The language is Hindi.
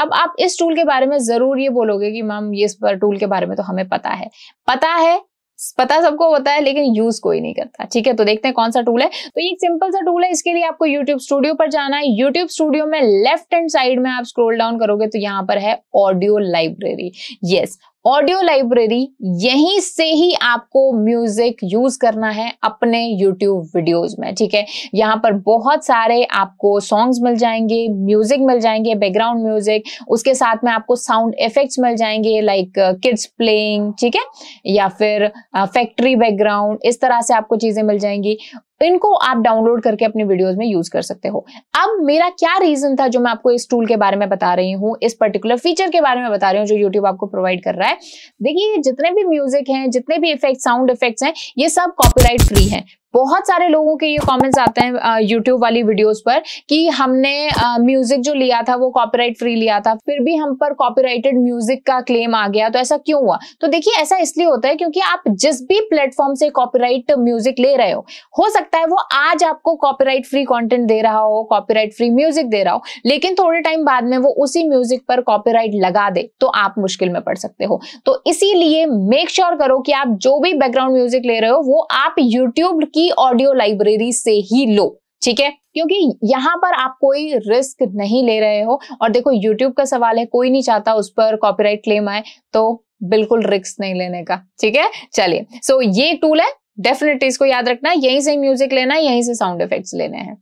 अब आप इस टूल के बारे में जरूर ये बोलोगे कि मैम ये इस टूल के बारे में तो हमें पता है पता है पता सबको होता है लेकिन यूज कोई नहीं करता ठीक है तो देखते हैं कौन सा टूल है तो ये एक सिंपल सा टूल है इसके लिए आपको YouTube स्टूडियो पर जाना है YouTube स्टूडियो में लेफ्ट हैंड साइड में आप स्क्रॉल डाउन करोगे तो यहाँ पर है audio library yes audio library यहीं से ही आपको म्यूजिक यूज करना है अपने यूट्यूब वीडियोस में ठीक है यहाँ पर बहुत सारे आपको सॉन्ग्स मिल जाएंगे म्यूजिक मिल जाएंगे बैकग्राउंड म्यूजिक उसके साथ में आपको साउंड इफेक्ट्स मिल जाएंगे लाइक किड्स प्लेइंग ठीक है या फिर फैक्ट्री uh, बैकग्राउंड इस तरह से आपको चीजें मिल जाएंगी तो इनको आप डाउनलोड करके अपने वीडियोस में यूज कर सकते हो अब मेरा क्या रीजन था जो मैं आपको इस टूल के बारे में बता रही हूँ इस पर्टिकुलर फीचर के बारे में बता रही हूँ जो यूट्यूब आपको प्रोवाइड कर रहा है देखिए जितने भी म्यूजिक हैं जितने भी इफेक्ट साउंड इफेक्ट्स हैं ये सब कॉपीराइट फ्री है बहुत सारे लोगों के ये कमेंट्स आते हैं यूट्यूब वाली वीडियोस पर कि हमने म्यूजिक जो लिया था वो कॉपीराइट फ्री लिया था फिर भी हम पर कॉपीराइटेड म्यूजिक का क्लेम आ गया तो ऐसा क्यों हुआ तो देखिए ऐसा इसलिए होता है क्योंकि आप जिस भी प्लेटफॉर्म से कॉपीराइट म्यूजिक ले रहे हो हो सकता है वो आज आपको कॉपीराइट फ्री कॉन्टेंट दे रहा हो कॉपीराइट फ्री म्यूजिक दे रहा हो लेकिन थोड़े टाइम बाद में वो उसी म्यूजिक पर कॉपीराइट लगा दे तो आप मुश्किल में पड़ सकते हो तो इसीलिए मेक श्योर करो कि आप जो भी बैकग्राउंड म्यूजिक ले रहे हो वो आप यूट्यूब की ई ऑडियो लाइब्रेरी से ही लो ठीक है क्योंकि यहाँ पर आप कोई रिस्क नहीं ले रहे हो और देखो यूट्यूब का सवाल है कोई नहीं चाहता उस पर कॉपीराइट क्लेम आए तो बिल्कुल रिस्क नहीं लेने का ठीक है चलिए सो so, ये टूल है डेफिनेटली इसको याद रखना यहीं से म्यूजिक लेना है यहीं से साउंड इफेक्ट्स लेने हैं